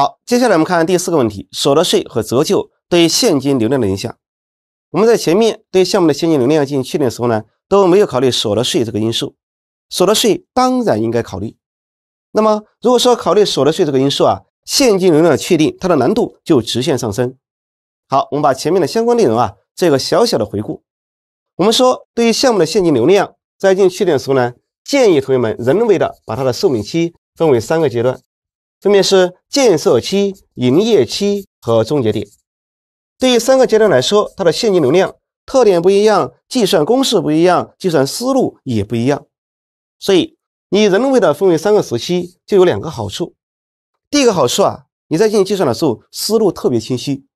好，接下来我们看第四个问题：所得税和折旧对现金流量的影响。我们在前面对项目的现金流量进行确定的时候呢，都没有考虑所得税这个因素。所得税当然应该考虑。那么，如果说考虑所得税这个因素啊，现金流量的确定它的难度就直线上升。好，我们把前面的相关内容啊，做一个小小的回顾。我们说，对于项目的现金流量在进行确定的时候呢，建议同学们人为的把它的寿命期分为三个阶段。分别是建设期、营业期和终结点。对于三个阶段来说，它的现金流量特点不一样，计算公式不一样，计算思路也不一样。所以你人为的分为三个时期，就有两个好处。第一个好处啊，你在进行计算的时候思路特别清晰；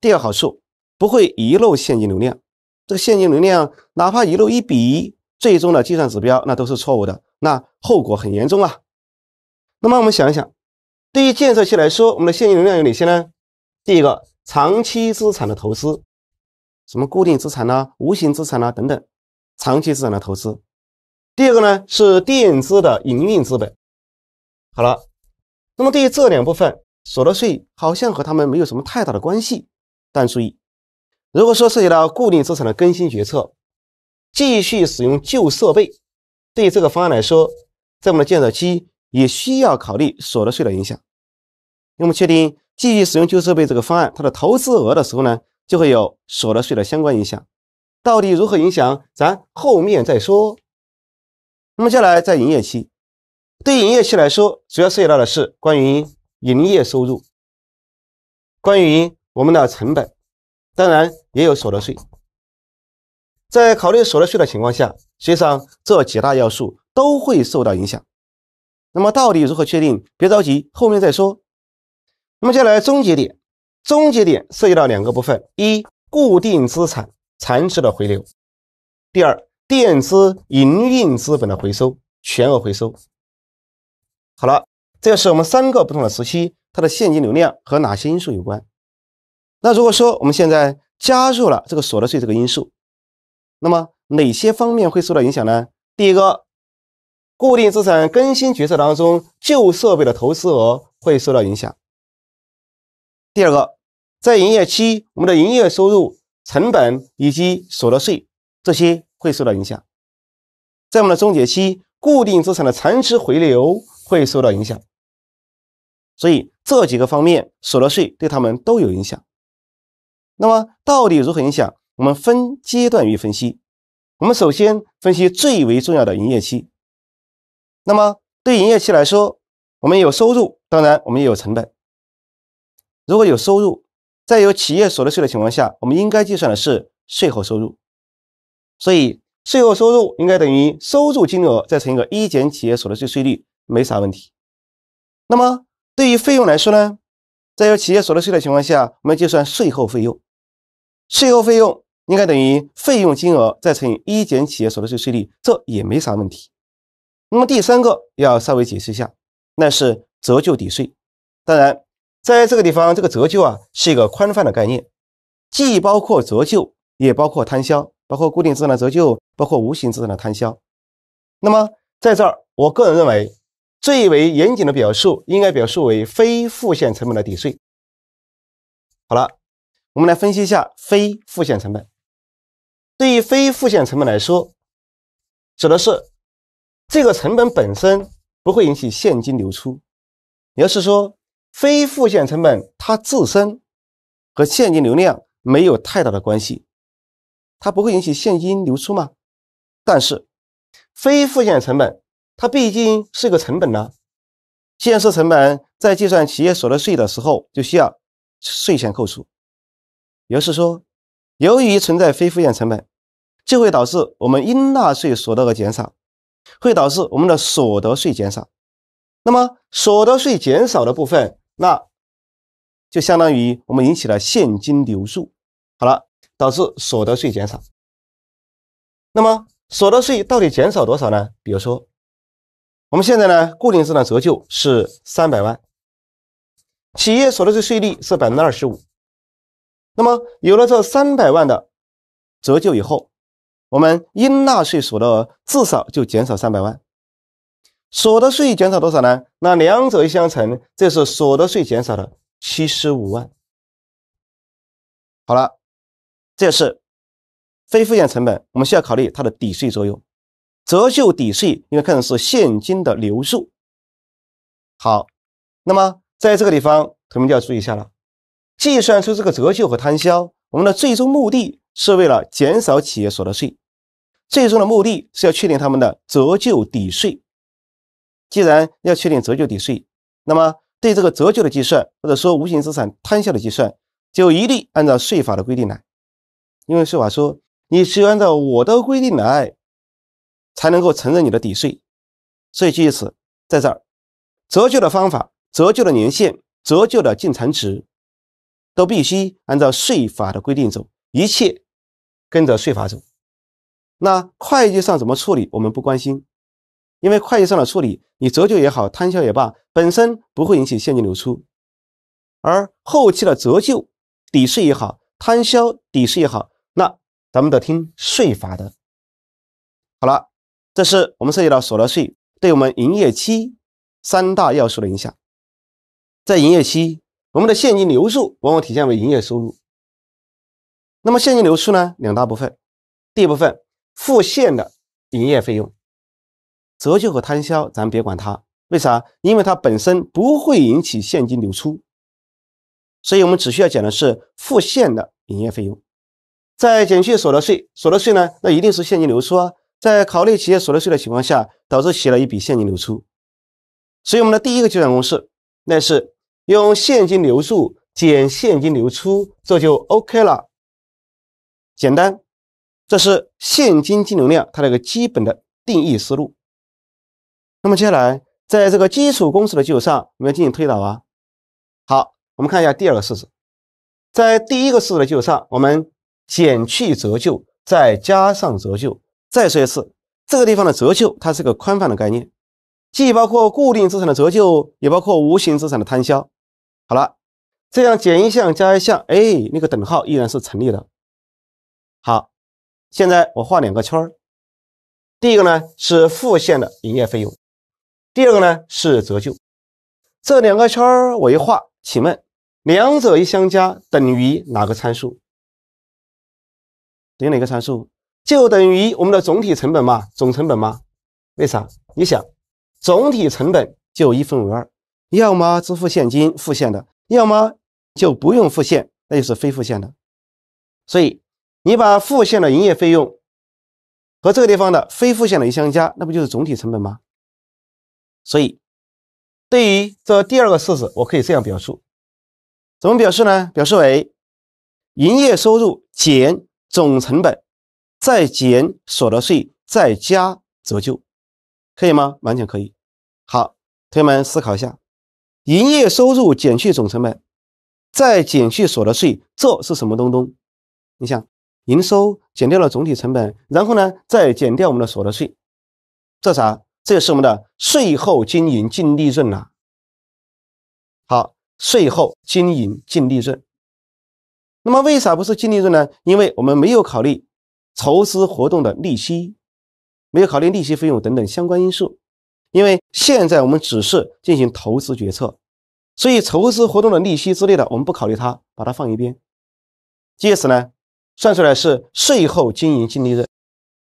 第二个好处，不会遗漏现金流量。这个现金流量哪怕遗漏一笔，最终的计算指标那都是错误的，那后果很严重啊。那么我们想一想。对于建设期来说，我们的现金流量有哪些呢？第一个，长期资产的投资，什么固定资产呢、无形资产呢等等，长期资产的投资。第二个呢，是垫资的营运资本。好了，那么对于这两部分，所得税好像和他们没有什么太大的关系。但注意，如果说涉及到固定资产的更新决策，继续使用旧设备，对于这个方案来说，在我们的建设期。也需要考虑所得税的影响。那么，确定继续使用旧设备这个方案，它的投资额的时候呢，就会有所得税的相关影响。到底如何影响，咱后面再说。那么，接下来在营业期，对营业期来说，主要涉及到的是关于营业收入、关于我们的成本，当然也有所得税。在考虑所得税的情况下，实际上这几大要素都会受到影响。那么到底如何确定？别着急，后面再说。那么接下来终结点，终结点涉及到两个部分：一、固定资产残值的回流；第二，垫资营运资本的回收，全额回收。好了，这是我们三个不同的时期，它的现金流量和哪些因素有关。那如果说我们现在加入了这个所得税这个因素，那么哪些方面会受到影响呢？第一个。固定资产更新决策当中，旧设备的投资额会受到影响。第二个，在营业期，我们的营业收入、成本以及所得税这些会受到影响。在我们的终结期，固定资产的残值回流会受到影响。所以这几个方面，所得税对他们都有影响。那么到底如何影响？我们分阶段予以分析。我们首先分析最为重要的营业期。那么，对营业期来说，我们有收入，当然我们也有成本。如果有收入，在有企业所得税的情况下，我们应该计算的是税后收入。所以，税后收入应该等于收入金额再乘一个一减企业所得税税率，没啥问题。那么，对于费用来说呢，在有企业所得税的情况下，我们计算税后费用。税后费用应该等于费用金额再乘以一减企业所得税税率，这也没啥问题。那么第三个要稍微解释一下，那是折旧抵税。当然，在这个地方，这个折旧啊是一个宽泛的概念，既包括折旧，也包括摊销，包括固定资产的折旧，包括无形资产的摊销。那么，在这儿，我个人认为，最为严谨的表述应该表述为非付现成本的抵税。好了，我们来分析一下非付现成本。对于非付现成本来说，指的是。这个成本本身不会引起现金流出。也就是说，非付现成本它自身和现金流量没有太大的关系，它不会引起现金流出吗？但是，非付现成本它毕竟是一个成本呢。建设成本在计算企业所得税的时候就需要税前扣除。也就是说，由于存在非付现成本，就会导致我们应纳税所得额减少。会导致我们的所得税减少，那么所得税减少的部分，那就相当于我们引起了现金流入。好了，导致所得税减少。那么所得税到底减少多少呢？比如说，我们现在呢，固定资产折旧是三百万，企业所得税税率是百分之二十五。那么有了这三百万的折旧以后。我们应纳税所得额至少就减少三百万，所得税减少多少呢？那两者一相乘，这是所得税减少了七十五万。好了，这是非付现成本，我们需要考虑它的抵税作用，折旧抵税应该看的是现金的流入。好，那么在这个地方，同学们就要注意一下了，计算出这个折旧和摊销，我们的最终目的。是为了减少企业所得税，最终的目的是要确定他们的折旧抵税。既然要确定折旧抵税，那么对这个折旧的计算，或者说无形资产摊销的计算，就一律按照税法的规定来。因为税法说，你只有按照我的规定来，才能够承认你的抵税。所以，据此，在这儿，折旧的方法、折旧的年限、折旧的净残值，都必须按照税法的规定走，一切。跟着税法走，那会计上怎么处理，我们不关心，因为会计上的处理，你折旧也好，摊销也罢，本身不会引起现金流出，而后期的折旧抵税也好，摊销抵税也好，那咱们得听税法的。好了，这是我们涉及到所得税对我们营业期三大要素的影响，在营业期，我们的现金流入往往体现为营业收入。那么现金流出呢？两大部分，第一部分付现的营业费用、折旧和摊销，咱别管它，为啥？因为它本身不会引起现金流出，所以我们只需要讲的是付现的营业费用。再减去所得税，所得税呢，那一定是现金流出啊。在考虑企业所得税的情况下，导致写了一笔现金流出，所以我们的第一个计算公式，那是用现金流入减现金流出，这就 OK 了。简单，这是现金净流量它的一个基本的定义思路。那么接下来，在这个基础公式的基础上，我们要进行推导啊。好，我们看一下第二个式子，在第一个式子的基础上，我们减去折旧，再加上折旧。再说一次，这个地方的折旧它是个宽泛的概念，既包括固定资产的折旧，也包括无形资产的摊销。好了，这样减一项加一项，哎，那个等号依然是成立的。好，现在我画两个圈儿，第一个呢是付现的营业费用，第二个呢是折旧。这两个圈儿我一画，请问两者一相加等于哪个参数？等于哪个参数？就等于我们的总体成本嘛，总成本嘛？为啥？你想，总体成本就一分为二，要么支付现金付现的，要么就不用付现，那就是非付现的，所以。你把付现的营业费用和这个地方的非付现的相加，那不就是总体成本吗？所以对于这第二个式子，我可以这样表述：怎么表示呢？表示为营业收入减总成本，再减所得税，再加折旧，可以吗？完全可以。好，同学们思考一下：营业收入减去总成本，再减去所得税，这是什么东东？你想？营收减掉了总体成本，然后呢，再减掉我们的所得税，这啥？这是我们的税后经营净利润了。好，税后经营净利润。那么为啥不是净利润呢？因为我们没有考虑筹资活动的利息，没有考虑利息费用等等相关因素。因为现在我们只是进行投资决策，所以筹资活动的利息之类的我们不考虑它，把它放一边。借此呢。算出来是税后经营净利润，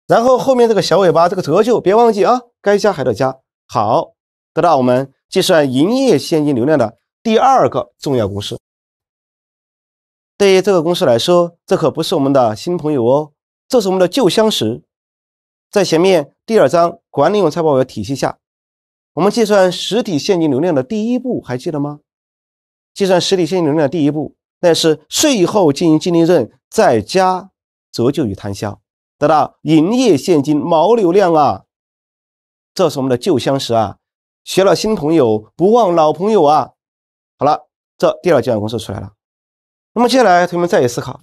然后后面这个小尾巴，这个折旧别忘记啊，该加还得加，好，得到我们计算营业现金流量的第二个重要公式。对于这个公式来说，这可不是我们的新朋友哦，这是我们的旧相识。在前面第二章管理用财务报表体系下，我们计算实体现金流量的第一步还记得吗？计算实体现金流量第一步。但是税后经营净利润再加折旧与摊销，得到营业现金毛流量啊。这是我们的旧相识啊，学了新朋友不忘老朋友啊。好了，这第二计算公式出来了。那么接下来同学们再思考，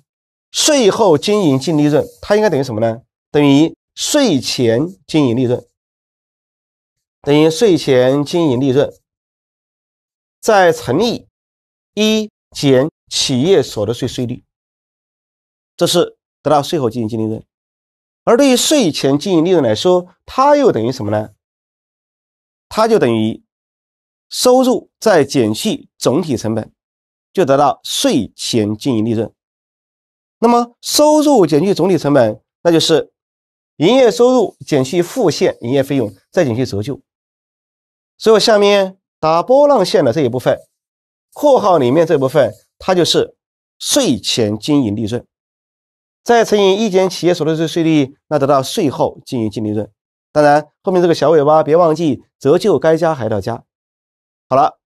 税后经营净利润它应该等于什么呢？等于税前经营利润，等于税前经营利润，再乘以一减。企业所得税税率，这是得到税后经营净利润。而对于税前经营利润来说，它又等于什么呢？它就等于收入再减去总体成本，就得到税前经营利润。那么收入减去总体成本，那就是营业收入减去付现营业费用，再减去折旧。所以下面打波浪线的这一部分，括号里面这部分。它就是税前经营利润，再乘以一减企业所得税税率，那得到税后经营净利润。当然，后面这个小尾巴别忘记，折旧该加还到加。好了，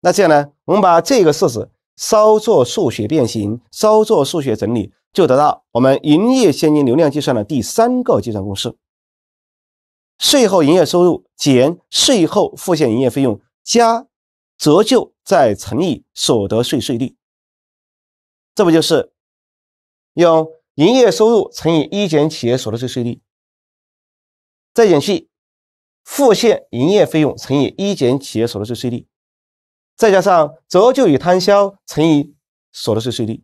那这样呢，我们把这个式子稍作数学变形，稍作数学整理，就得到我们营业现金流量计算的第三个计算公式：税后营业收入减税后付现营业费用加。折旧再乘以所得税税率，这不就是用营业收入乘以一减企业所得税税率，再减去付现营业费用乘以一减企业所得税税率，再加上折旧与摊销乘以所得税税率。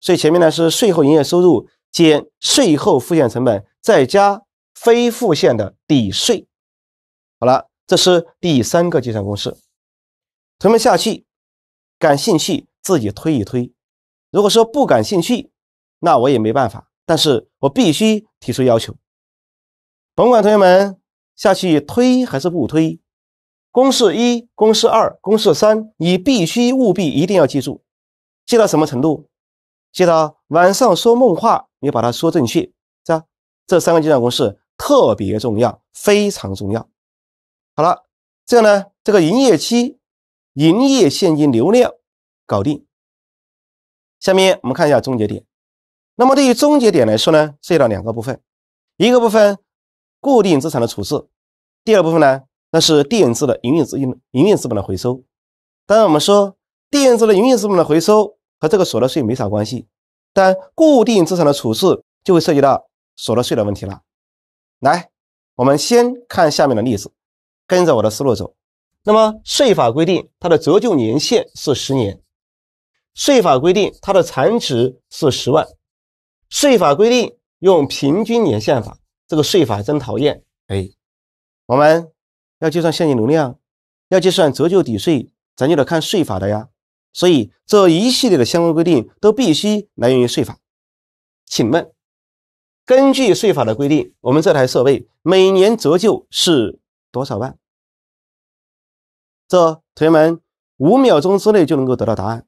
所以前面呢是税后营业收入减税后付现成本，再加非付现的抵税。好了，这是第三个计算公式。同学们下去，感兴趣自己推一推。如果说不感兴趣，那我也没办法。但是我必须提出要求，甭管同学们下去推还是不推，公式一、公式二、公式三，你必须务必一定要记住。记到什么程度？记到晚上说梦话，你把它说正确。这这三个计算公式特别重要，非常重要。好了，这样呢，这个营业期。营业现金流量搞定，下面我们看一下终结点。那么对于终结点来说呢，涉及到两个部分，一个部分固定资产的处置，第二部分呢，那是垫资的营运资营营运资本的回收。当然，我们说垫资的营运资本的回收和这个所得税没啥关系，但固定资产的处置就会涉及到所得税的问题了。来，我们先看下面的例子，跟着我的思路走。那么税法规定它的折旧年限是十年，税法规定它的残值是十万，税法规定用平均年限法。这个税法真讨厌！哎，我们要计算现金流量，要计算折旧抵税，咱就得看税法的呀。所以这一系列的相关规定都必须来源于税法。请问，根据税法的规定，我们这台设备每年折旧是多少万？这同学们五秒钟之内就能够得到答案，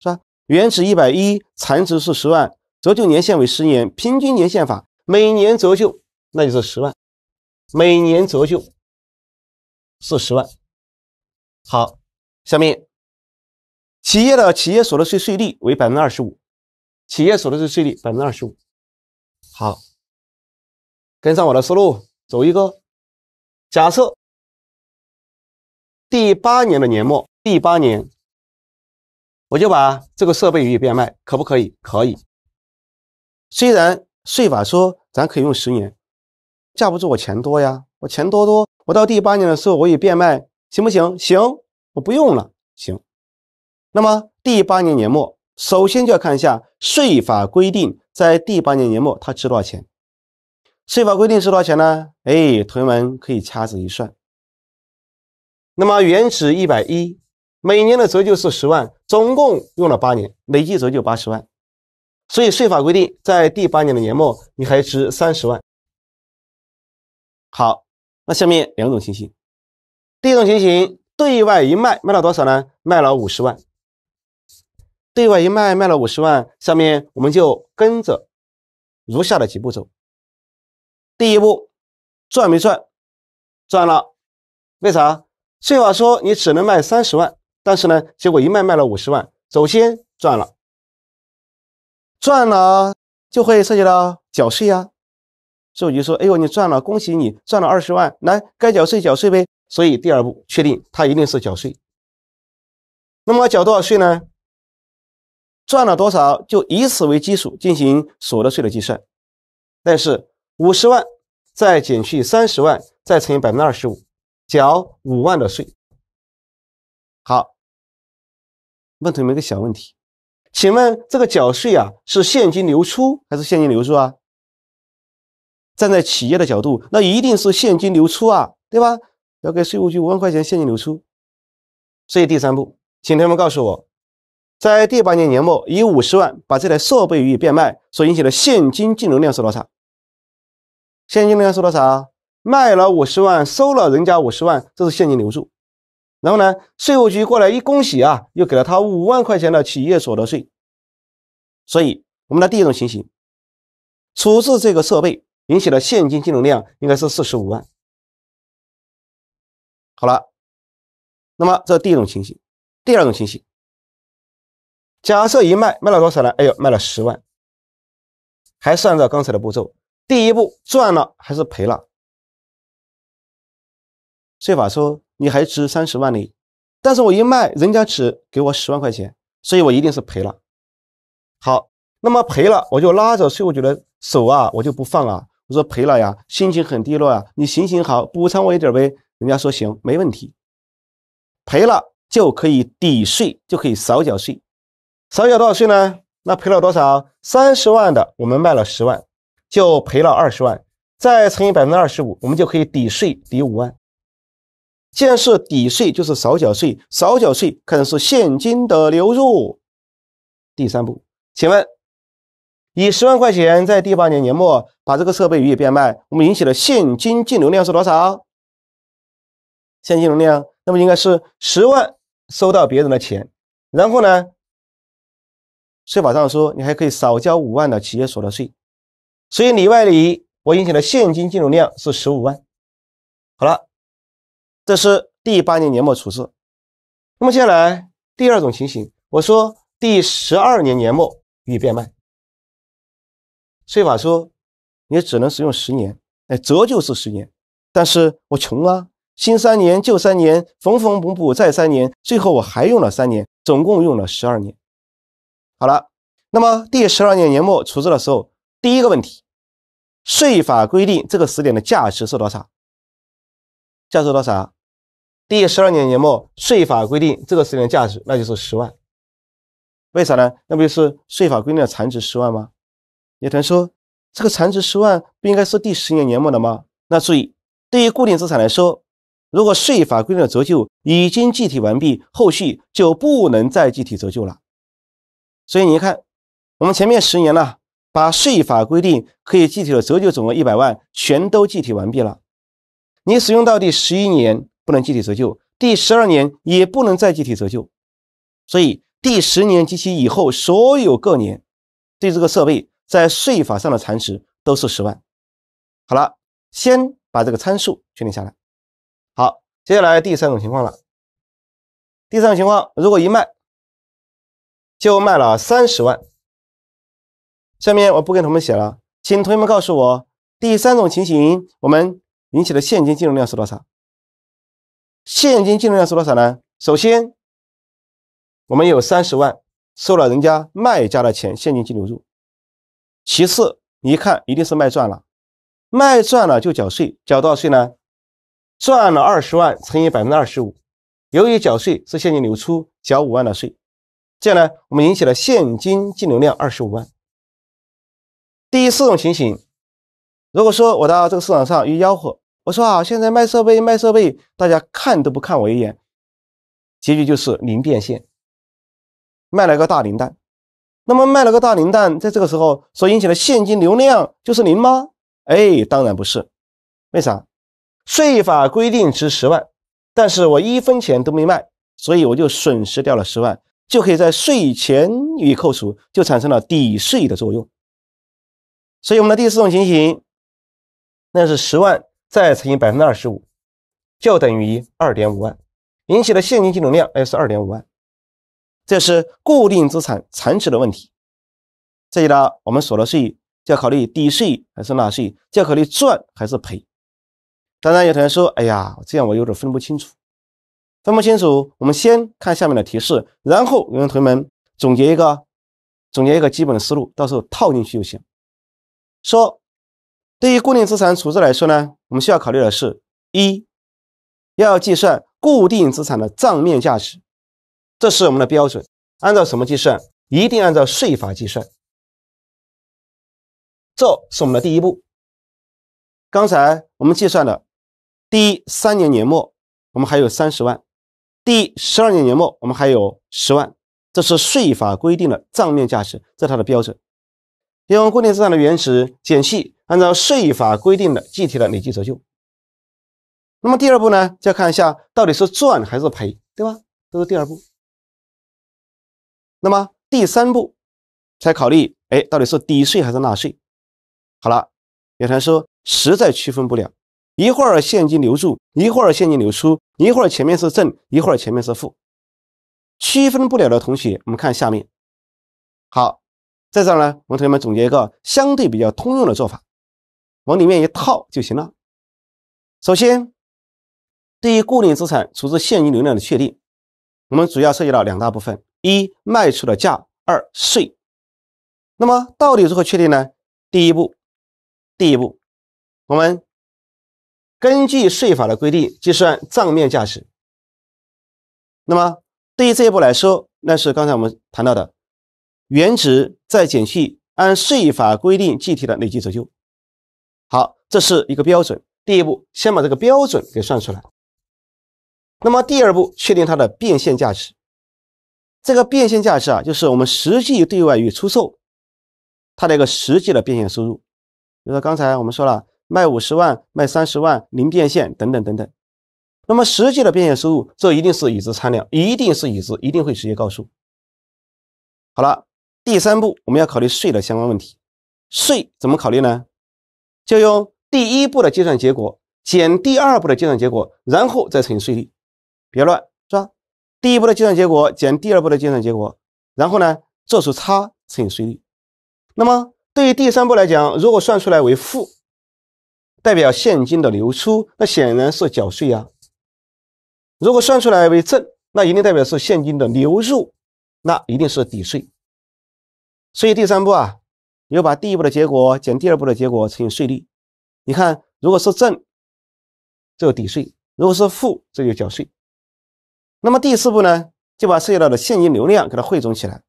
是吧？原值一百一，残值是十万，折旧年限为十年，平均年限法，每年折旧那就是十万，每年折旧是十万。好，下面企业的企业所得税税率为百分之二十五，企业所得税税率百分之二十五。好，跟上我的思路，走一个假设。第八年的年末，第八年，我就把这个设备予以变卖，可不可以？可以。虽然税法说咱可以用十年，架不住我钱多呀，我钱多多，我到第八年的时候，我也变卖，行不行？行，我不用了，行。那么第八年年末，首先就要看一下税法规定，在第八年年末它值多少钱？税法规定值多少钱呢？哎，同学们可以掐指一算。那么原值一百一，每年的折旧是十万，总共用了八年，累计折旧八十万，所以税法规定，在第八年的年末你还值三十万。好，那下面两种情形，第一种情形对外一卖卖了多少呢？卖了五十万。对外一卖卖了五十万，下面我们就跟着如下的几步走。第一步，赚没赚？赚了，为啥？税法说你只能卖三十万，但是呢，结果一卖卖了五十万，首先赚了，赚了就会涉及到缴税呀。税务局说：“哎呦，你赚了，恭喜你赚了二十万，来该缴税缴税呗。”所以第二步确定他一定是缴税。那么缴多少税呢？赚了多少就以此为基础进行所得税的计算。但是五十万再减去三十万，再乘以百分之二十五。缴五万的税，好，问同学们一个小问题，请问这个缴税啊是现金流出还是现金流入啊？站在企业的角度，那一定是现金流出啊，对吧？要给税务局五万块钱现金流出，所以第三步，请同学们告诉我，在第八年年末以五十万把这台设备予以变卖所引起的现金净流量是多少？现金流量是多少？卖了五十万，收了人家五十万，这是现金流入。然后呢，税务局过来一恭喜啊，又给了他五万块钱的企业所得税。所以我们的第一种情形，处置这个设备引起的现金净流量应该是四十五万。好了，那么这第一种情形。第二种情形，假设一卖卖了多少呢？哎呦，卖了十万。还是按照刚才的步骤，第一步赚了还是赔了？税法说你还值三十万呢，但是我一卖，人家只给我十万块钱，所以我一定是赔了。好，那么赔了，我就拉着税务局的手啊，我就不放啊。我说赔了呀，心情很低落啊。你行行好，补偿我一点呗。人家说行，没问题。赔了就可以抵税，就可以少缴税。少缴多少税呢？那赔了多少？三十万的，我们卖了十万，就赔了二十万，再乘以百分之二十五，我们就可以抵税，抵五万。既然是抵税就是少缴税，少缴税可能是现金的流入。第三步，请问，以十万块钱在第八年年末把这个设备予以变卖，我们引起的现金净流量是多少？现金流量，那么应该是十万收到别人的钱，然后呢，税法上说你还可以少交五万的企业所得税，所以里外里我引起的现金净流量是十五万。好了。这是第八年年末处置，那么接下来第二种情形，我说第十二年年末予以变卖。税法说也只能使用十年，哎，折旧是十年，但是我穷啊，新三年，旧三年，缝缝补补再三年，最后我还用了三年，总共用了十二年。好了，那么第十二年年末处置的时候，第一个问题，税法规定这个时点的价值是多少？价值多少？第十二年年末，税法规定这个十年价值，那就是十万。为啥呢？那不就是税法规定的残值十万吗？有同学说，这个残值十万不应该是第十年年末的吗？那注意，对于固定资产来说，如果税法规定的折旧已经计提完毕，后续就不能再计提折旧了。所以你看，我们前面十年呢，把税法规定可以计提的折旧总额一百万，全都计提完毕了。你使用到第十一年。不能计提折旧，第十二年也不能再计提折旧，所以第十年及其以后所有各年，对这个设备在税法上的残值都是十万。好了，先把这个参数确定下来。好，接下来第三种情况了。第三种情况，如果一卖就卖了三十万，下面我不跟同学们写了，请同学们告诉我，第三种情形我们引起的现金净流量是多少？现金净流量是多少呢？首先，我们有三十万收了人家卖家的钱，现金净流入。其次，你一看一定是卖赚了，卖赚了就缴税，缴多少税呢？赚了二十万乘以百分之二十五，由于缴税是现金流出，缴五万的税。这样呢，我们引起了现金净流量二十五万。第四种情形，如果说我到这个市场上遇吆喝。我说啊，现在卖设备卖设备，大家看都不看我一眼，结局就是零变现，卖了个大零蛋。那么卖了个大零蛋，在这个时候所引起的现金流量就是零吗？哎，当然不是。为啥？税法规定值十万，但是我一分钱都没卖，所以我就损失掉了十万，就可以在税前予以扣除，就产生了抵税的作用。所以我们的第四种情形，那是十万。再乘以百分之二十五，就等于二点五万，引起的现金净流量也是二点五万。这是固定资产残值的问题。这里呢，我们所得税就要考虑抵税还是纳税，就要考虑赚还是赔。当然，有同学说：“哎呀，这样我有点分不清楚。”分不清楚，我们先看下面的提示，然后我们同学们总结一个，总结一个基本的思路，到时候套进去就行。说。对于固定资产处置来说呢，我们需要考虑的是：一，要计算固定资产的账面价值，这是我们的标准。按照什么计算？一定按照税法计算。这是我们的第一步。刚才我们计算的，第三年年末我们还有三十万，第十二年年末我们还有十万，这是税法规定的账面价值，这是它的标准。用固定资产的原值减去。按照税法规定的具体的累计折旧。那么第二步呢，就要看一下到底是赚还是赔，对吧？这是第二步。那么第三步才考虑，哎，到底是抵税还是纳税？好了，有同学说实在区分不了，一会儿现金流入，一会儿现金流出，一会儿前面是正，一会儿前面是负，区分不了的同学，我们看下面。好，在这儿呢，我们同学们总结一个相对比较通用的做法。往里面一套就行了。首先，对于固定资产处置现金流量的确定，我们主要涉及到两大部分：一、卖出的价；二、税。那么，到底如何确定呢？第一步，第一步，我们根据税法的规定计算账面价值。那么，对于这一步来说，那是刚才我们谈到的原值再减去按税法规定计提的累计折旧。好，这是一个标准。第一步，先把这个标准给算出来。那么第二步，确定它的变现价值。这个变现价值啊，就是我们实际对外与出售它的一个实际的变现收入。比如说刚才我们说了，卖五十万、卖三十万、零变现等等等等。那么实际的变现收入，这一定是已知参量，一定是已知，一定会直接告诉。好了，第三步，我们要考虑税的相关问题。税怎么考虑呢？就用第一步的计算结果减第二步的计算结果，然后再乘以税率，别乱，是吧？第一步的计算结果减第二步的计算结果，然后呢，做出差乘以税率。那么对于第三步来讲，如果算出来为负，代表现金的流出，那显然是缴税啊。如果算出来为正，那一定代表是现金的流入，那一定是抵税。所以第三步啊。又把第一步的结果减第二步的结果乘以税率，你看，如果是正，这就抵税；如果是负，这就缴税。那么第四步呢，就把涉及到的现金流量给它汇总起来。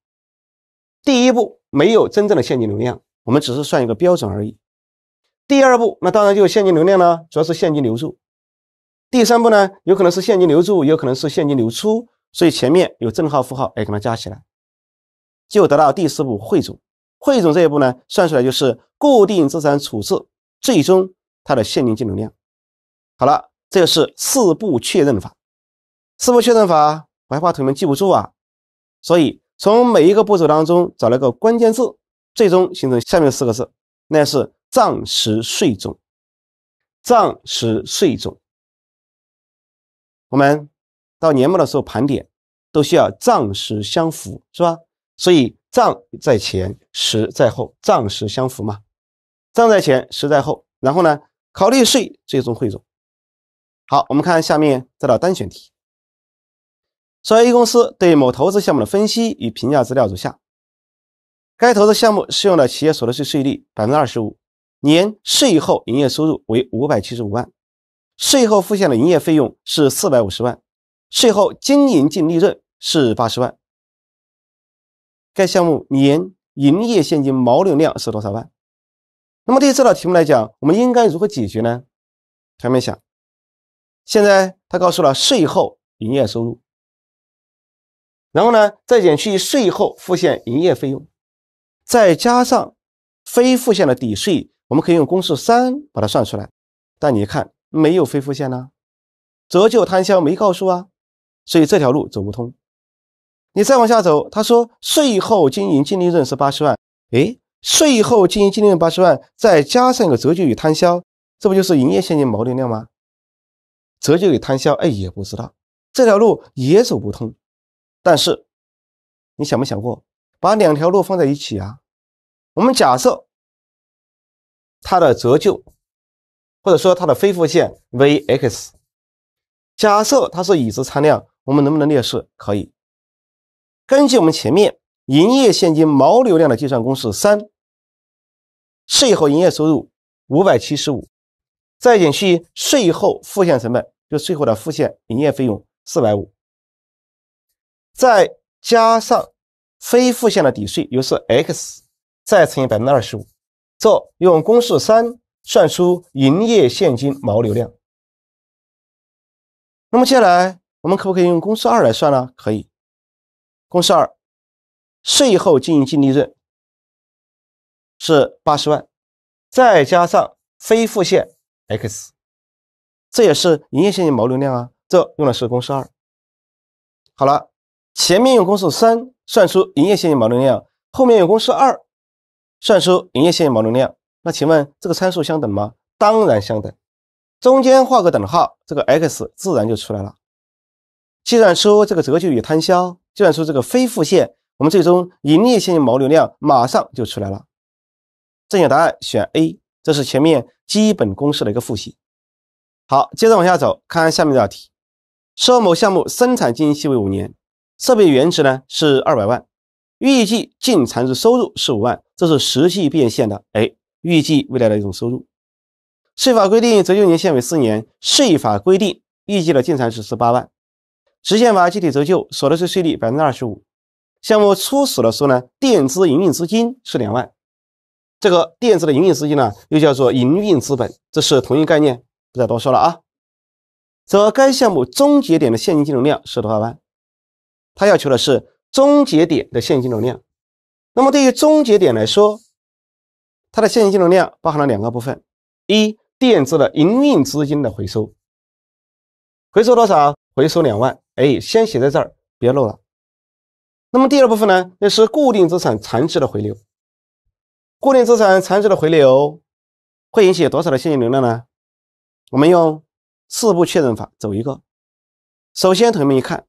第一步没有真正的现金流量，我们只是算一个标准而已。第二步，那当然就是现金流量了，主要是现金流入。第三步呢，有可能是现金流入，也有可能是现金流出，所以前面有正号负号，哎，给它加起来，就得到第四步汇总。汇总这一步呢，算出来就是固定资产处置最终它的现金净流量。好了，这个是四步确认法。四步确认法，我还怕同学们记不住啊，所以从每一个步骤当中找了个关键字，最终形成下面四个字，那是账实税种。账实税种，我们到年末的时候盘点都需要账实相符，是吧？所以。账在前，实在后，账实相符嘛？账在前，实在后，然后呢？考虑税，最终汇总。好，我们看下面这道单选题。说 A 公司对某投资项目的分析与评价资料如下：该投资项目适用的企业所得税税率百分之二十五，年税后营业收入为五百七十五万，税后付现的营业费用是四百五十万，税后经营净利润是八十万。该项目年营业现金毛流量是多少万？那么对于这道题目来讲，我们应该如何解决呢？同学们想，现在他告诉了税后营业收入，然后呢再减去税后付现营业费用，再加上非付现的抵税，我们可以用公式三把它算出来。但你看，没有非付现呢，折旧摊销没告诉啊，所以这条路走不通。你再往下走，他说税后经营净利润是八十万，诶，税后经营净利润八十万，再加上一个折旧与摊销，这不就是营业现金毛利量吗？折旧与摊销，哎，也不知道这条路也走不通。但是你想没想过把两条路放在一起啊？我们假设它的折旧，或者说它的恢复线为 x，假设它是已知参量，我们能不能列式？可以。根据我们前面营业现金毛流量的计算公式三，税后营业收入五百七十五，再减去税后付现成本，就税后的付现营业费用四百五，再加上非付现的抵税，又是 x，再乘以百分之二十五，这用公式三算出营业现金毛流量。那么接下来我们可不可以用公式二来算呢？可以。公式二，税后经营净利润是八十万，再加上非付现 x，这也是营业现金毛流量啊。这用的是公式二。好了，前面用公式三算出营业现金毛流量，后面用公式二算出营业现金毛流量。那请问这个参数相等吗？当然相等。中间画个等号，这个 x 自然就出来了。计算出这个折旧与摊销。计算出这个非付现，我们最终营业现金毛流量马上就出来了。正确答案选 A，这是前面基本公式的一个复习。好，接着往下走，看下面这道题。设某项目生产经营期为五年，设备原值呢是二百万，预计净残值收入是五万，这是实际变现的，哎，预计未来的一种收入。税法规定折旧年限为四年，税法规定预计的净残值是八万。实现法集体折旧，所得税税率百分之二十五。项目初始的时候呢，垫资营运资金是两万。这个垫资的营运资金呢，又叫做营运资本，这是同一概念，不再多说了啊。则该项目终结点的现金净流量是多少万？它要求的是终结点的现金流量。那么对于终结点来说，它的现金净流量包含了两个部分：一垫资的营运资金的回收，回收多少？回收两万。哎，先写在这儿，别漏了。那么第二部分呢，那是固定资产残值的回流。固定资产残值的回流会引起多少的现金流量呢？我们用四步确认法走一个。首先，同学们一看，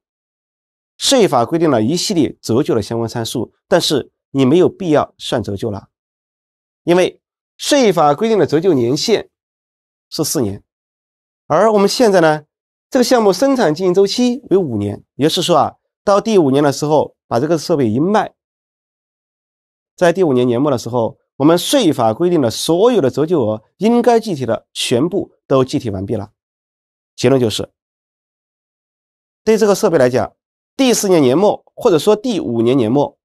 税法规定了一系列折旧的相关参数，但是你没有必要算折旧了，因为税法规定的折旧年限是四年，而我们现在呢？这个项目生产经营周期为五年，也就是说啊，到第五年的时候，把这个设备一卖，在第五年年末的时候，我们税法规定的所有的折旧额应该计提的全部都计提完毕了。结论就是，对这个设备来讲，第四年年末或者说第五年年末，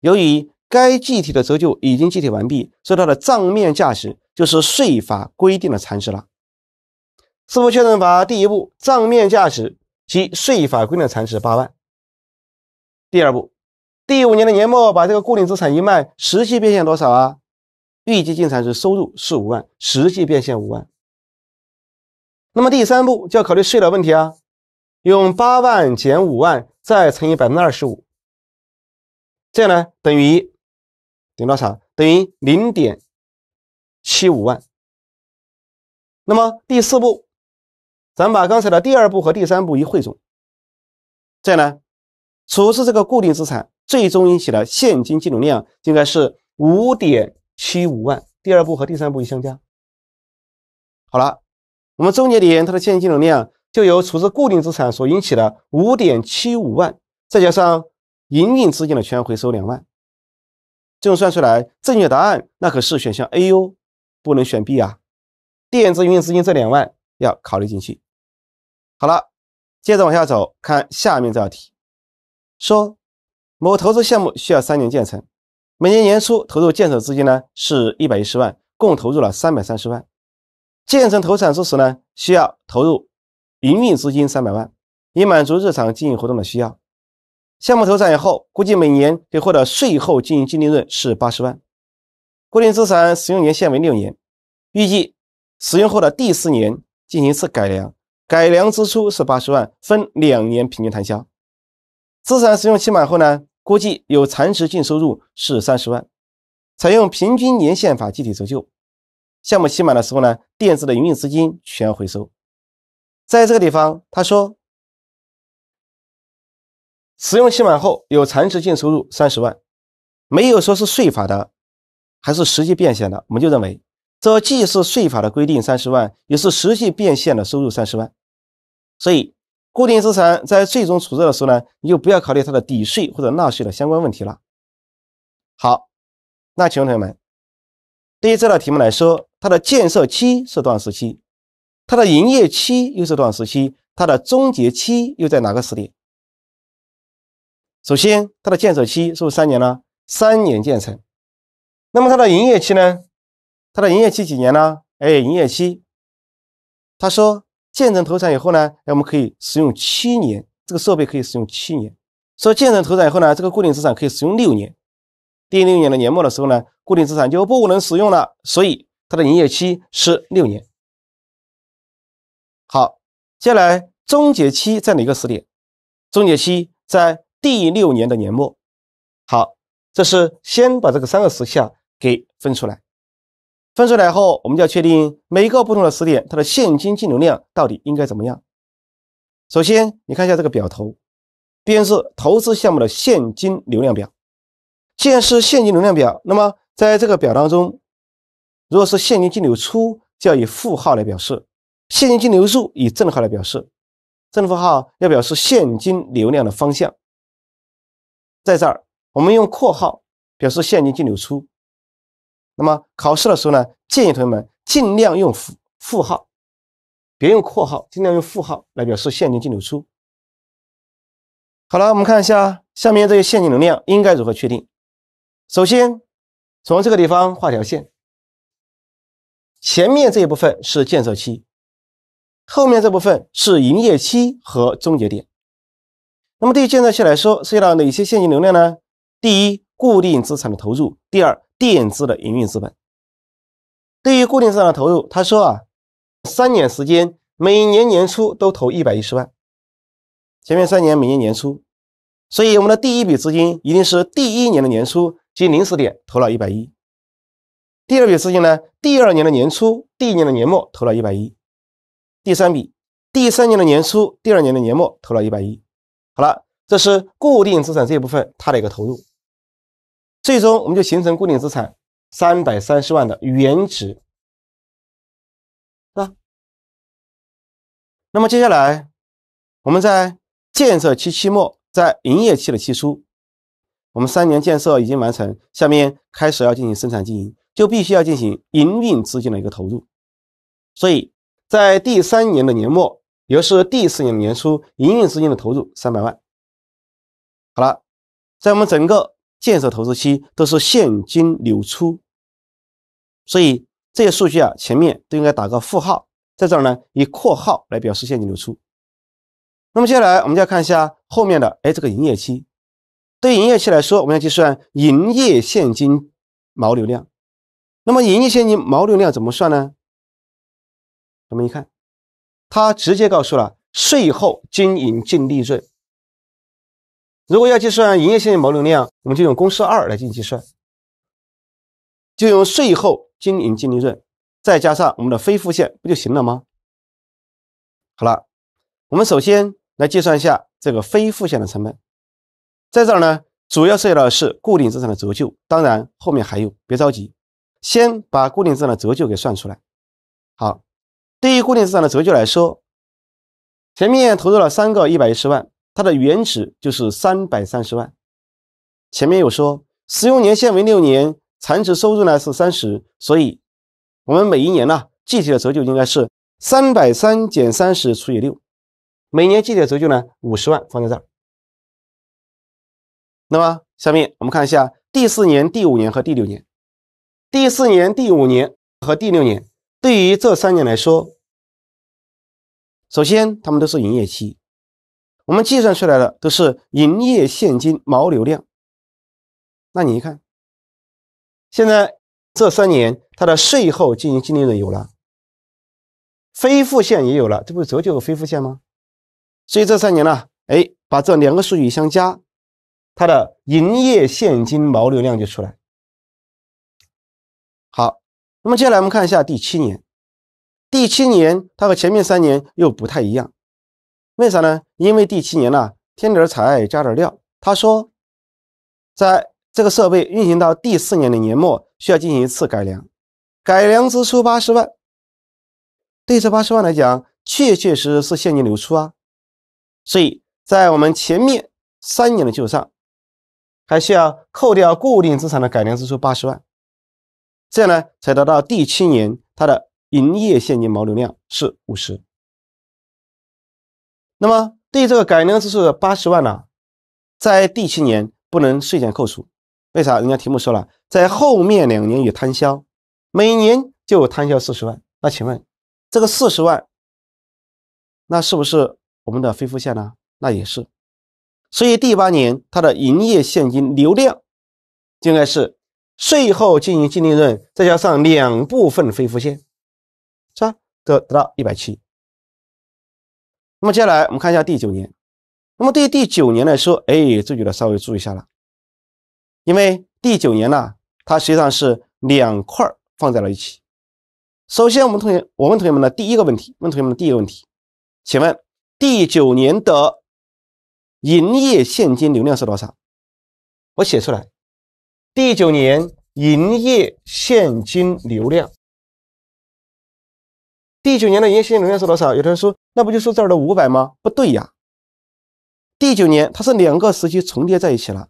由于该计提的折旧已经计提完毕，所以它的账面价值就是税法规定的残值了。四步确认法：第一步，账面价值及税法规定的残值八万；第二步，第五年的年末把这个固定资产一卖，实际变现多少啊？预计净残值收入是五万，实际变现五万。那么第三步就要考虑税的问题啊，用八万减五万，再乘以百分之二十五，这样呢等于等于多少？等于零点七五万。那么第四步。咱把刚才的第二步和第三步一汇总，这样呢，处置这个固定资产最终引起的现金净流量应该是五点七五万。第二步和第三步一相加，好了，我们终结点它的现金净流量就由处置固定资产所引起的五点七五万，再加上营运资金的全回收两万，这样算出来正确答案那可是选项 A 哦，不能选 B 啊，垫资营运资金这两万要考虑进去。好了，接着往下走，看下面这道题。说某投资项目需要三年建成，每年年初投入建设资金呢是一百一十万，共投入了三百三十万。建成投产之时呢，需要投入营运资金三百万，以满足日常经营活动的需要。项目投产以后，估计每年可以获得税后经营净利润是八十万。固定资产使用年限为六年，预计使用后的第四年进行一次改良。改良支出是八十万，分两年平均摊销。资产使用期满后呢，估计有残值净收入是三十万。采用平均年限法计提折旧。项目期满的时候呢，垫资的营运资金全回收。在这个地方，他说，使用期满后有残值净收入三十万，没有说是税法的，还是实际变现的。我们就认为，这既是税法的规定三十万，也是实际变现的收入三十万。所以，固定资产在最终处置的时候呢，你就不要考虑它的抵税或者纳税的相关问题了。好，那请问同学们，对于这道题目来说，它的建设期是多长时期，它的营业期又是多长时期，它的终结期又在哪个时点？首先，它的建设期是不是三年呢？三年建成。那么它的营业期呢？它的营业期几年呢？哎，营业期。他说。建成投产以后呢，哎，我们可以使用七年，这个设备可以使用七年，所以建成投产以后呢，这个固定资产可以使用六年，第六年的年末的时候呢，固定资产就不能使用了，所以它的营业期是六年。好，接下来终结期在哪个时点？终结期在第六年的年末。好，这是先把这个三个时效给分出来。分出来后，我们就要确定每一个不同的时点它的现金净流量到底应该怎么样。首先，你看一下这个表头，编制投资项目的现金流量表。既然是现金流量表，那么在这个表当中，如果是现金净流出，就要以负号来表示；现金净流入以正号来表示。正负号要表示现金流量的方向。在这儿，我们用括号表示现金净流出。那么考试的时候呢，建议同学们尽量用负负号，别用括号，尽量用负号来表示现金净流出。好了，我们看一下下面这些现金流量应该如何确定。首先，从这个地方画条线，前面这一部分是建设期，后面这部分是营业期和终结点。那么对于建设期来说，涉及到哪些现金流量呢？第一，固定资产的投入；第二。垫资的营运资本，对于固定资产的投入，他说啊，三年时间，每年年初都投一百一十万。前面三年每年年初，所以我们的第一笔资金一定是第一年的年初及零时点投了一百一。第二笔资金呢，第二年的年初、第一年的年末投了一百一。第三笔，第三年的年初、第二年的年末投了一百一。好了，这是固定资产这一部分它的一个投入。最终，我们就形成固定资产三百三十万的原值，是吧？那么接下来，我们在建设期期末，在营业期的期初，我们三年建设已经完成，下面开始要进行生产经营，就必须要进行营运资金的一个投入。所以在第三年的年末，也就是第四年的年初，营运资金的投入三百万。好了，在我们整个。建设投资期都是现金流出，所以这些数据啊前面都应该打个负号，在这儿呢以括号来表示现金流出。那么接下来我们要看一下后面的，哎，这个营业期，对营业期来说，我们要计算营业现金毛流量。那么营业现金毛流量怎么算呢？我们一看，它直接告诉了税后经营净利润。如果要计算营业现金毛流量，我们就用公式二来进行计算，就用税后经营净利润再加上我们的非付现，不就行了吗？好了，我们首先来计算一下这个非付现的成本，在这儿呢，主要涉及到的是固定资产的折旧，当然后面还有，别着急，先把固定资产的折旧给算出来。好，对于固定资产的折旧来说，前面投入了三个一百一十万。它的原值就是三百三十万，前面有说使用年限为六年，残值收入呢是三十，所以我们每一年呢具体的折旧应该是三百三减三十除以六，每年具体的折旧呢五十万放在这儿。那么下面我们看一下第四年、第五年和第六年，第四年、第五年和第六年对于这三年来说，首先他们都是营业期。我们计算出来的都是营业现金毛流量。那你一看，现在这三年它的税后经营净利润有了，非付现也有了，这不是折旧和非付现吗？所以这三年呢，哎，把这两个数据相加，它的营业现金毛流量就出来。好，那么接下来我们看一下第七年，第七年它和前面三年又不太一样。为啥呢？因为第七年呢，添点儿加点儿料。他说，在这个设备运行到第四年的年末，需要进行一次改良，改良支出八十万。对这八十万来讲，确确实实是现金流出啊。所以在我们前面三年的基础上，还需要扣掉固定资产的改良支出八十万，这样呢，才得到第七年它的营业现金毛流量是五十。那么，对这个改良之出的八十万呢，在第七年不能税前扣除，为啥？人家题目说了，在后面两年有摊销，每年就有摊销四十万。那请问，这个四十万，那是不是我们的非付现呢？那也是。所以第八年它的营业现金流量应该是税后经营净利润再加上两部分非付现，是吧？得得到一百七。那么接下来我们看一下第九年。那么对于第九年来说，哎，这就得稍微注意一下了，因为第九年呢，它实际上是两块放在了一起。首先，我们同学，我问同学们的第一个问题，问同学们的第一个问题，请问第九年的营业现金流量是多少？我写出来，第九年营业现金流量，第九年的营业现金流量是多少？有同学说。那不就是这儿的五百吗？不对呀。第九年它是两个时期重叠在一起了。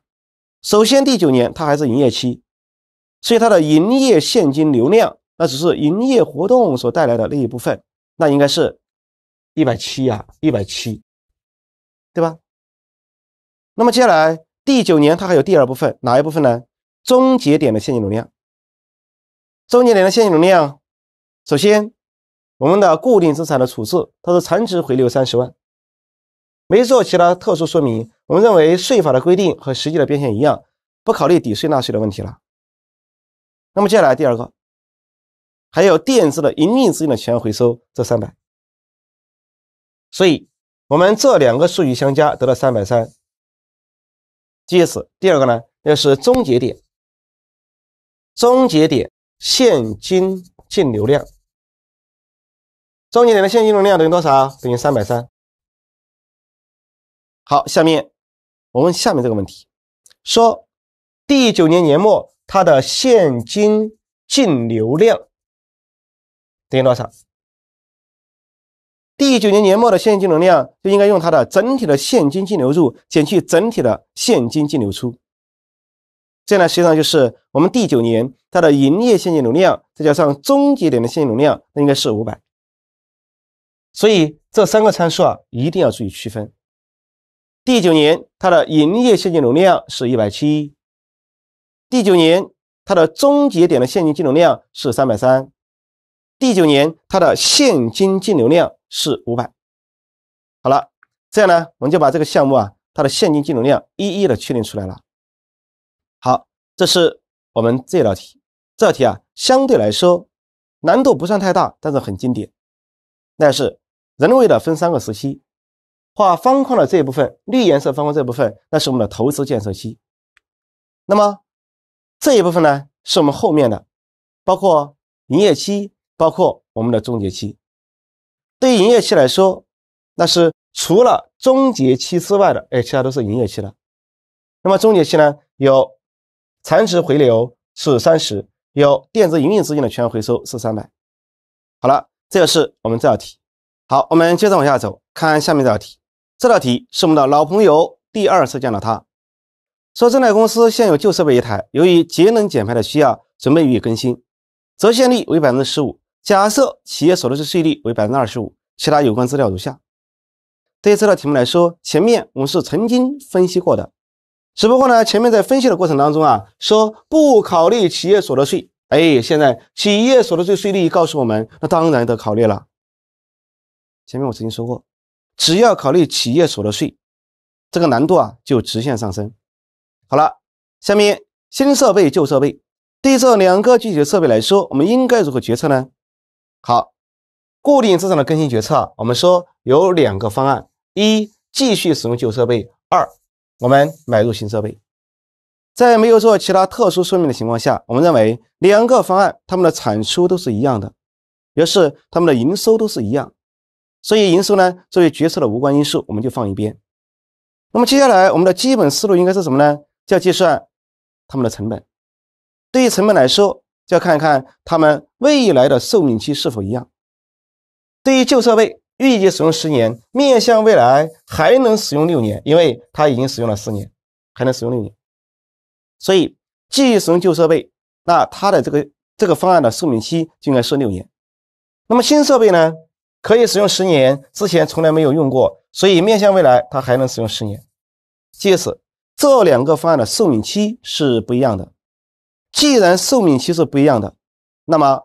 首先，第九年它还是营业期，所以它的营业现金流量那只是营业活动所带来的那一部分，那应该是，一百七呀，一百七，对吧？那么接下来第九年它还有第二部分，哪一部分呢？终结点的现金流量。终结点的现金流量，首先。我们的固定资产的处置，它是残值回流三十万，没做其他特殊说明。我们认为税法的规定和实际的变现一样，不考虑抵税纳税的问题了。那么接下来第二个，还有垫资的营运资金的全额回收，这三百。所以我们这两个数据相加得到三百三。借此，第二个呢，那是终结点，终结点现金净流量。终结点的现金流量等于多少？等于三百三。好，下面我问下面这个问题：说，第九年年末它的现金净流量等于多少？第九年年末的现金流量就应该用它的整体的现金净流入减去整体的现金净流出。这样呢，实际上就是我们第九年它的营业现金流量再加上终结点的现金流量，那应该是五百。所以这三个参数啊，一定要注意区分。第九年它的营业现金流量是170，第九年它的终结点的现金净流量是330，第九年它的现金净流量是500。好了，这样呢，我们就把这个项目啊，它的现金净流量一一的确定出来了。好，这是我们这道题，这道题啊，相对来说难度不算太大，但是很经典，但是。人为的分三个时期，画方框的这一部分，绿颜色方框这部分，那是我们的投资建设期。那么这一部分呢，是我们后面的，包括营业期，包括我们的终结期。对于营业期来说，那是除了终结期之外的，哎，其他都是营业期了。那么终结期呢，有残值回流是三十，有电子营运资金的全额回收是三百。好了，这就是我们这道题。好，我们接着往下走，看下面这道题。这道题是我们的老朋友第二次见到他，说：正泰公司现有旧设备一台，由于节能减排的需要，准备予以更新，折现率为百分之十五。假设企业所得税税率为百分之二十五，其他有关资料如下。对于这道题目来说，前面我们是曾经分析过的，只不过呢，前面在分析的过程当中啊，说不考虑企业所得税。哎，现在企业所得税税率告诉我们，那当然得考虑了。前面我曾经说过，只要考虑企业所得税，这个难度啊就直线上升。好了，下面新设备、旧设备，对这两个具体的设备来说，我们应该如何决策呢？好，固定资产的更新决策，我们说有两个方案：一、继续使用旧设备；二、我们买入新设备。在没有做其他特殊说明的情况下，我们认为两个方案它们的产出都是一样的，也是它们的营收都是一样。所以营收呢作为决策的无关因素，我们就放一边。那么接下来我们的基本思路应该是什么呢？就要计算它们的成本。对于成本来说，就要看一看它们未来的寿命期是否一样。对于旧设备，预计使用十年，面向未来还能使用六年，因为它已经使用了四年，还能使用六年。所以继续使用旧设备，那它的这个这个方案的寿命期就应该是六年。那么新设备呢？可以使用十年，之前从来没有用过，所以面向未来，它还能使用十年。借此，这两个方案的寿命期是不一样的。既然寿命期是不一样的，那么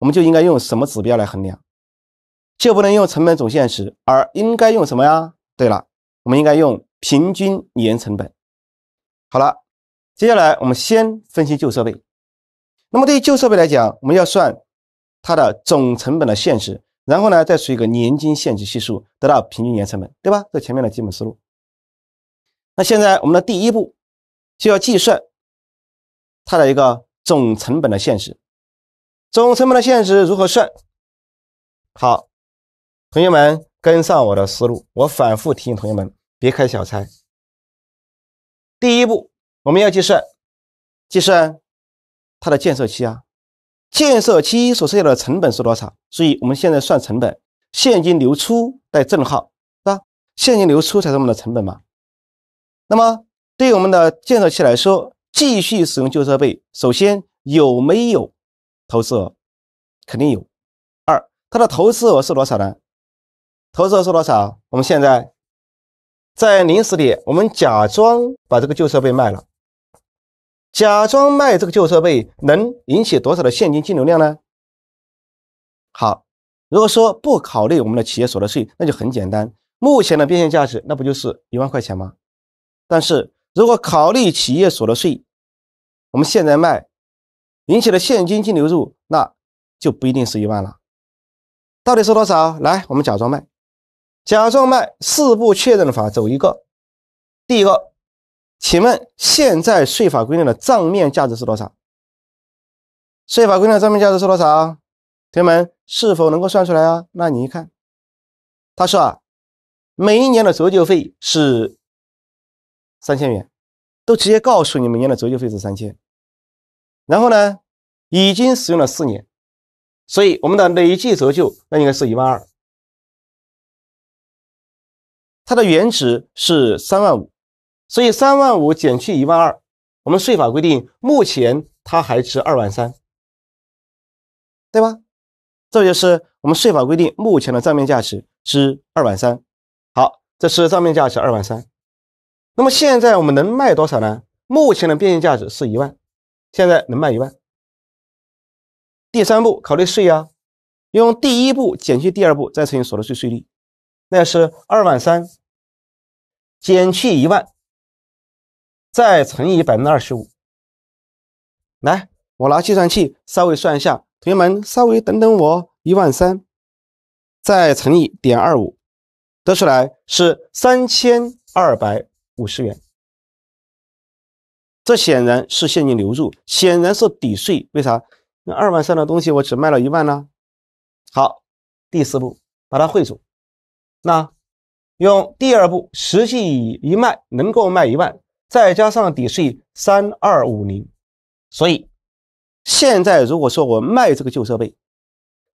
我们就应该用什么指标来衡量？就不能用成本总现实，而应该用什么呀？对了，我们应该用平均年成本。好了，接下来我们先分析旧设备。那么对于旧设备来讲，我们要算它的总成本的现实，然后呢，再除一个年金现值系数，得到平均年成本，对吧？这前面的基本思路。那现在我们的第一步就要计算它的一个总成本的现值。总成本的现值如何算？好，同学们跟上我的思路，我反复提醒同学们别开小差。第一步，我们要计算，计算它的建设期啊。建设期所涉及的成本是多少？所以我们现在算成本，现金流出带正号，是吧？现金流出才是我们的成本嘛。那么对于我们的建设期来说，继续使用旧设备，首先有没有投资额？肯定有。二，它的投资额是多少呢？投资额是多少？我们现在在零时点，我们假装把这个旧设备卖了。假装卖这个旧设备能引起多少的现金净流量呢？好，如果说不考虑我们的企业所得税，那就很简单，目前的变现价值那不就是一万块钱吗？但是如果考虑企业所得税，我们现在卖引起的现金净流入，那就不一定是一万了。到底是多少？来，我们假装卖，假装卖四步确认法走一个，第一个。请问现在税法规定的账面价值是多少？税法规定的账面价值是多少？同学们是否能够算出来啊？那你一看，他说啊，每一年的折旧费是三千元，都直接告诉你每年的折旧费是三千，然后呢，已经使用了四年，所以我们的累计折旧那应该是一万二，它的原值是三万五。所以三万五减去一万二，我们税法规定目前它还值二万三，对吧？这就是我们税法规定目前的账面价值是二万三。好，这是账面价值二万三。那么现在我们能卖多少呢？目前的变现价值是一万，现在能卖一万。第三步，考虑税啊，用第一步减去第二步，再乘以所得税税率，那是二万三减去一万。再乘以百分之二十五，来，我拿计算器稍微算一下。同学们，稍微等等我，一万三，再乘以点二五，得出来是三千二百五十元。这显然是现金流入，显然是抵税。为啥？那二万三的东西我只卖了一万呢？好，第四步，把它汇总。那用第二步实际一卖能够卖一万。再加上抵税三二五零，所以现在如果说我卖这个旧设备，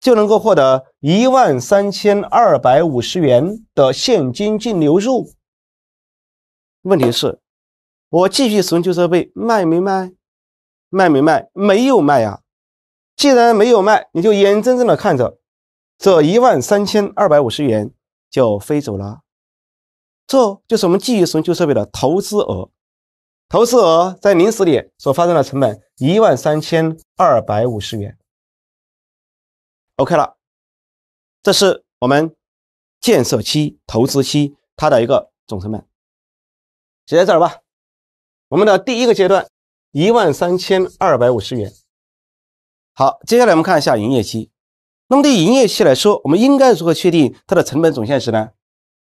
就能够获得一万三千二百五十元的现金净流入。问题是我继续使用旧设备，卖没卖？卖没卖？没有卖啊！既然没有卖，你就眼睁睁的看着这一万三千二百五十元就飞走了。这就是我们继续使用旧设备的投资额。投资额在零时点所发生的成本一万三千二百五十元，OK 了，这是我们建设期、投资期它的一个总成本，写在这儿吧。我们的第一个阶段一万三千二百五十元。好，接下来我们看一下营业期。那么对营业期来说，我们应该如何确定它的成本总现值呢？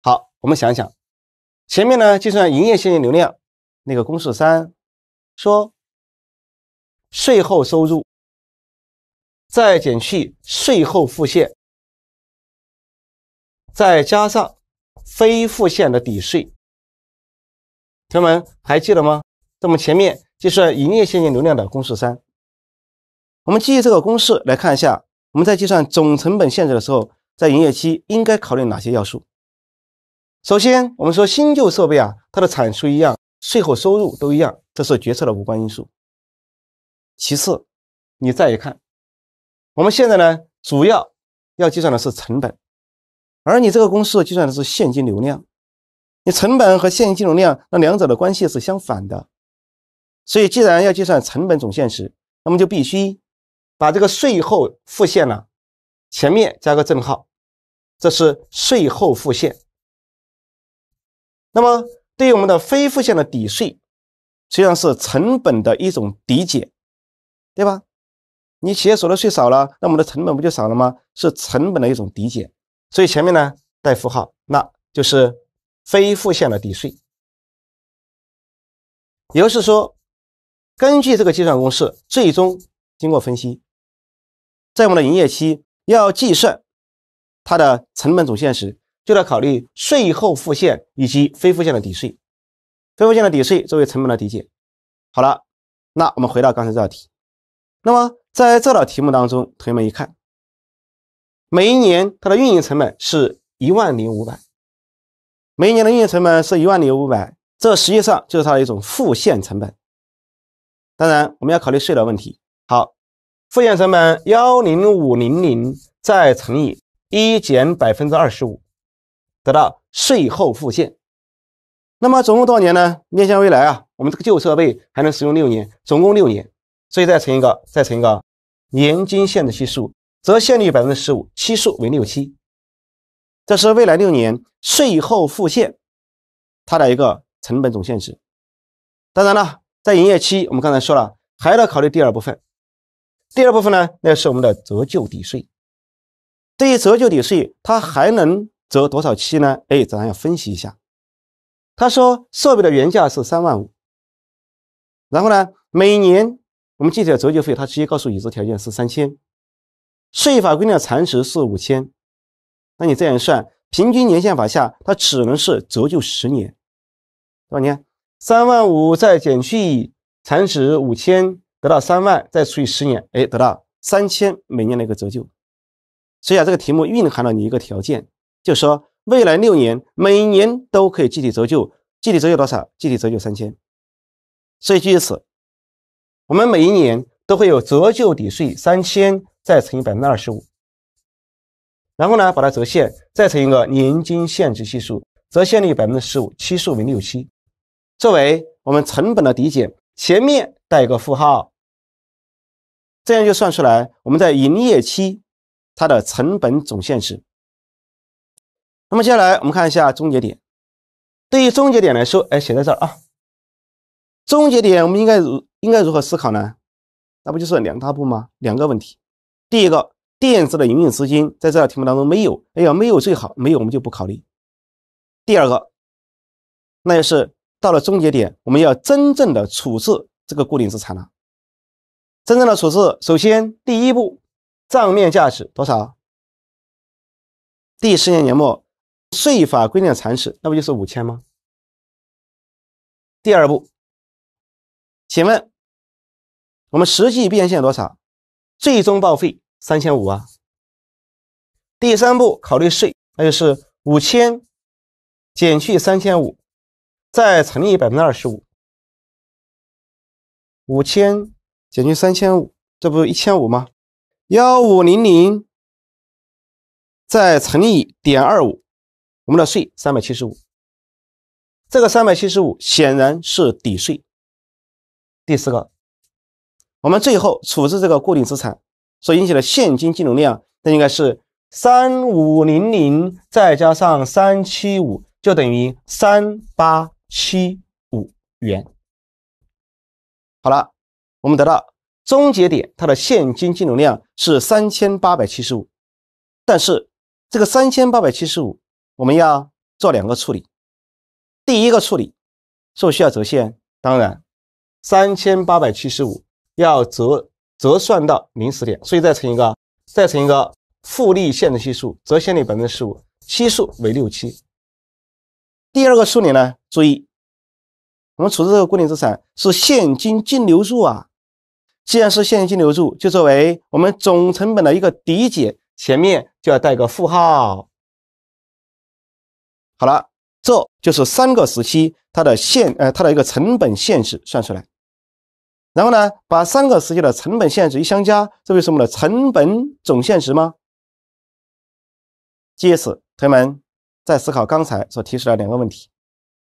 好，我们想想，前面呢计算营业现金流量。那个公式三说，税后收入再减去税后付现，再加上非付现的抵税。同学们还记得吗？那么前面计算营业现金流量的公式三，我们基于这个公式来看一下，我们在计算总成本限制的时候，在营业期应该考虑哪些要素？首先，我们说新旧设备啊，它的产出一样。税后收入都一样，这是决策的无关因素。其次，你再一看，我们现在呢主要要计算的是成本，而你这个公式计算的是现金流量。你成本和现金流量那两者的关系是相反的，所以既然要计算成本总现值，那么就必须把这个税后复现呢前面加个正号，这是税后复现。那么。对于我们的非负现的抵税，实际上是成本的一种抵减，对吧？你企业所得税少了，那我们的成本不就少了吗？是成本的一种抵减，所以前面呢带符号，那就是非负现的抵税。也就是说，根据这个计算公式，最终经过分析，在我们的营业期要计算它的成本总现时。就要考虑税后复现以及非复现的抵税，非复现的抵税作为成本的抵减。好了，那我们回到刚才这道题。那么在这道题目当中，同学们一看，每一年它的运营成本是一万零五百，每一年的运营成本是一万零五百，这实际上就是它的一种复现成本。当然，我们要考虑税的问题。好，复现成本幺零五零零再乘以一减百分之二十五。得到税后复现，那么总共多少年呢？面向未来啊，我们这个旧设备还能使用六年，总共六年，所以再乘一个，再乘一个年金现制系数，则现率百分之十五，期数为六期，这是未来六年税后复现它的一个成本总现值。当然了，在营业期我们刚才说了，还要考虑第二部分，第二部分呢，那是我们的折旧抵税。对于折旧抵税，它还能。折多少期呢？哎，咱要分析一下。他说设备的原价是三万五，然后呢，每年我们具体的折旧费，他直接告诉已知条件是三千。税法规定的残值是五千，那你这样算，平均年限法下，它只能是折旧十年，多少年？三万五再减去残值五千，得到三万，再除以十年，哎，得到三千每年的一个折旧。所以啊，这个题目蕴含了你一个条件。就说未来六年，每年都可以计提折旧，计提折旧多少？计提折旧三千。所以据此，我们每一年都会有折旧抵税三千，再乘以百分之二十五，然后呢，把它折现，再乘一个年金现值系数，折现率百分之十五，期数为六期，作为我们成本的抵减，前面带一个负号，这样就算出来我们在营业期它的成本总现值。那么接下来我们看一下终结点。对于终结点来说，哎，写在这儿啊。终结点我们应该如应该如何思考呢？那不就是两大步吗？两个问题。第一个，垫资的营运资金在这道题目当中没有，哎呀，没有最好，没有我们就不考虑。第二个，那就是到了终结点，我们要真正的处置这个固定资产了。真正的处置，首先第一步，账面价值多少？第十年年末。税法规定的残值，那不就是五千吗？第二步，请问我们实际变现多少？最终报废三千五啊。第三步，考虑税，那就是五千减去三千五，再乘以百分之二十五。五千减去三千五，这不是一千五吗？幺五零零再乘以点二五。我们的税三百七十五，这个三百七十五显然是抵税。第四个，我们最后处置这个固定资产所引起的现金净流量，那应该是三五零零再加上三七五，就等于三八七五元。好了，我们得到终结点它的现金净流量是三千八百七十五，但是这个三千八百七十五。我们要做两个处理，第一个处理是不需要折现，当然三千八百七十五要折折算到零时点，所以再乘一个再乘一个复利现值系数，折现率百分之十五，数为六7第二个处理呢？注意，我们处置这个固定资产是现金净流入啊，既然是现金流入，就作为我们总成本的一个抵减，前面就要带个负号。好了，这就是三个时期它的现呃它的一个成本现制算出来，然后呢，把三个时期的成本现制一相加，这不就是我们的成本总现值吗？借此，同学们再思考刚才所提出的两个问题。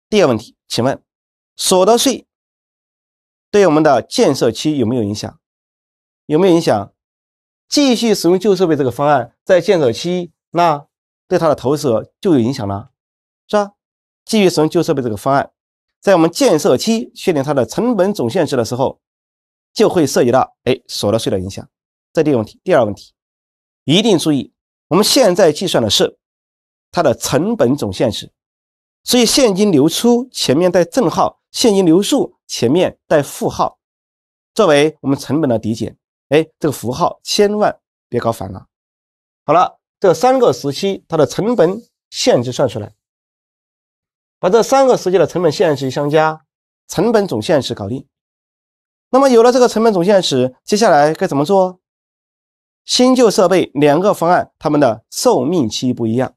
第二个问题，请问所得税对我们的建设期有没有影响？有没有影响？继续使用旧设备这个方案在建设期，那对它的投资额就有影响了。是吧？继续使用旧设备这个方案，在我们建设期确定它的成本总现值的时候，就会涉及到哎所得税的影响。这第一个问题，第二个问题，一定注意，我们现在计算的是它的成本总现值，所以现金流出前面带正号，现金流入前面带负号，作为我们成本的抵减。哎，这个符号千万别搞反了。好了，这三个时期它的成本限制算出来。把这三个时际的成本现实相加，成本总现实搞定。那么有了这个成本总现实，接下来该怎么做？新旧设备两个方案，它们的寿命期不一样，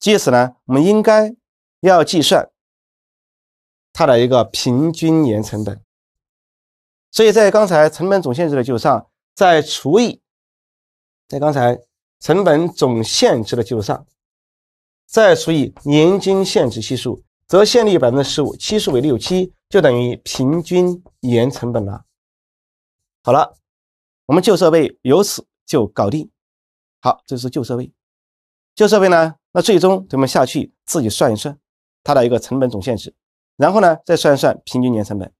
借此呢，我们应该要计算它的一个平均年成本。所以在刚才成本总现值的基础上，再除以，在刚才成本总现值的基础上。再除以年金现值系数，则现率百分之十五，期数为六期，就等于平均年成本了。好了，我们旧设备由此就搞定。好，这是旧设备，旧设备呢，那最终咱们下去自己算一算，它的一个成本总现值，然后呢再算一算平均年成本。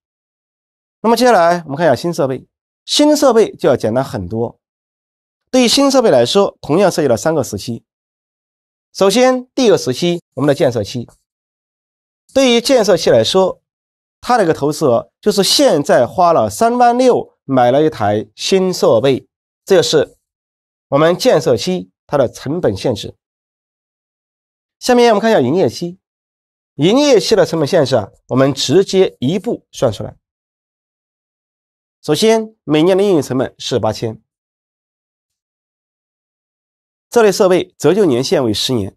那么接下来我们看一下新设备，新设备就要简单很多。对于新设备来说，同样涉及到三个时期。首先，第一个时期，我们的建设期。对于建设期来说，它的一个投资额就是现在花了三万六买了一台新设备，这是我们建设期它的成本限制。下面我们看一下营业期，营业期的成本限制，我们直接一步算出来。首先，每年的运营成本是八千。这类设备折旧年限为十年，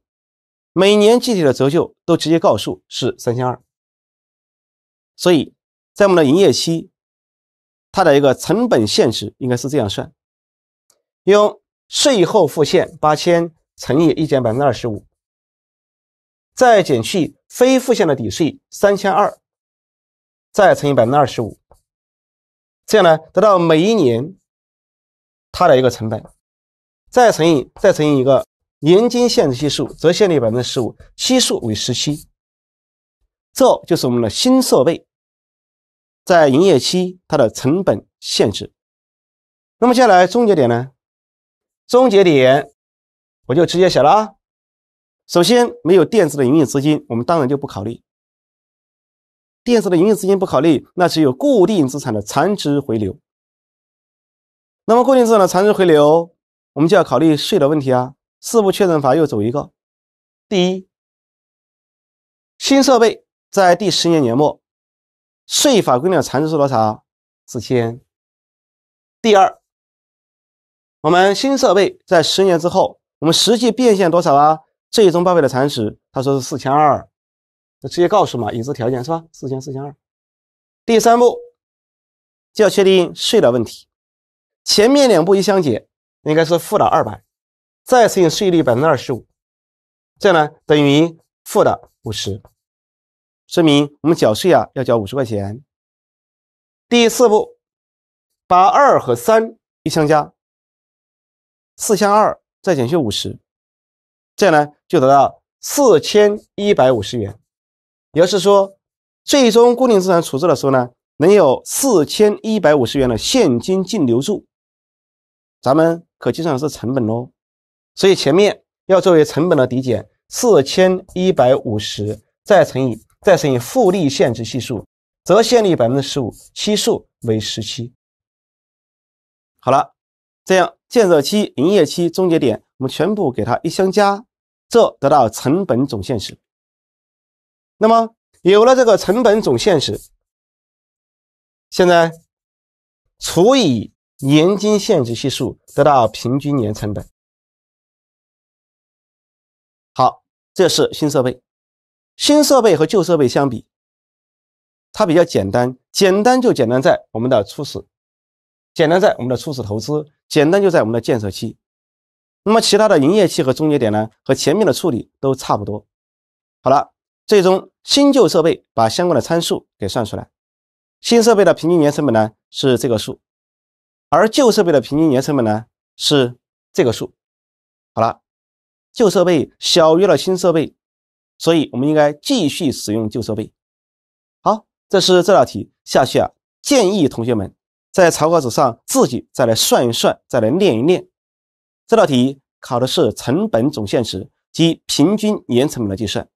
每年具体的折旧都直接告诉是三千二。所以，在我们的营业期，它的一个成本现值应该是这样算：用税后付现八千乘以一减百分之二十五，再减去非付现的抵税三千二，再乘以百分之二十五，这样呢得到每一年它的一个成本。再乘以再乘以一个年金现制系数，则现率百分之十五，期数为十七，这就是我们的新设备在营业期它的成本限制。那么接下来终结点呢？终结点我就直接写了啊。首先没有垫资的营运资金，我们当然就不考虑。垫资的营运资金不考虑，那只有固定资产的残值回流。那么固定资产的残值回流。我们就要考虑税的问题啊！四步确认法又走一个。第一，新设备在第十年年末税法规定的残值是多少？四千。第二，我们新设备在十年之后，我们实际变现多少啊？最终报废的残值，他说是四千二，就直接告诉嘛，已知条件是吧？四千四千二。第三步就要确定税的问题，前面两步一相减。应该是负的二百，再乘以税率百分之二十五，这样呢等于负的五十，说明我们缴税啊要缴五十块钱。第四步，把二和三一相加，四千二再减去五十，这样呢就得到四千一百五十元。也就是说，最终固定资产处置的时候呢，能有四千一百五十元的现金净流入。咱们。可计算的是成本喽，所以前面要作为成本的抵减，四千一百五十再乘以再乘以复利现值系数，则现率百分之十五，期数为十七。好了，这样建设期、营业期终结点，我们全部给它一相加，这得到成本总现值。那么有了这个成本总现值，现在除以。年金现值系数得到平均年成本。好，这是新设备。新设备和旧设备相比，它比较简单，简单就简单在我们的初始，简单在我们的初始投资，简单就在我们的建设期。那么其他的营业期和终结点呢？和前面的处理都差不多。好了，最终新旧设备把相关的参数给算出来。新设备的平均年成本呢是这个数。而旧设备的平均年成本呢是这个数，好了，旧设备小于了新设备，所以我们应该继续使用旧设备。好，这是这道题。下去啊，建议同学们在草稿纸上自己再来算一算，再来练一练。这道题考的是成本总现值及平均年成本的计算。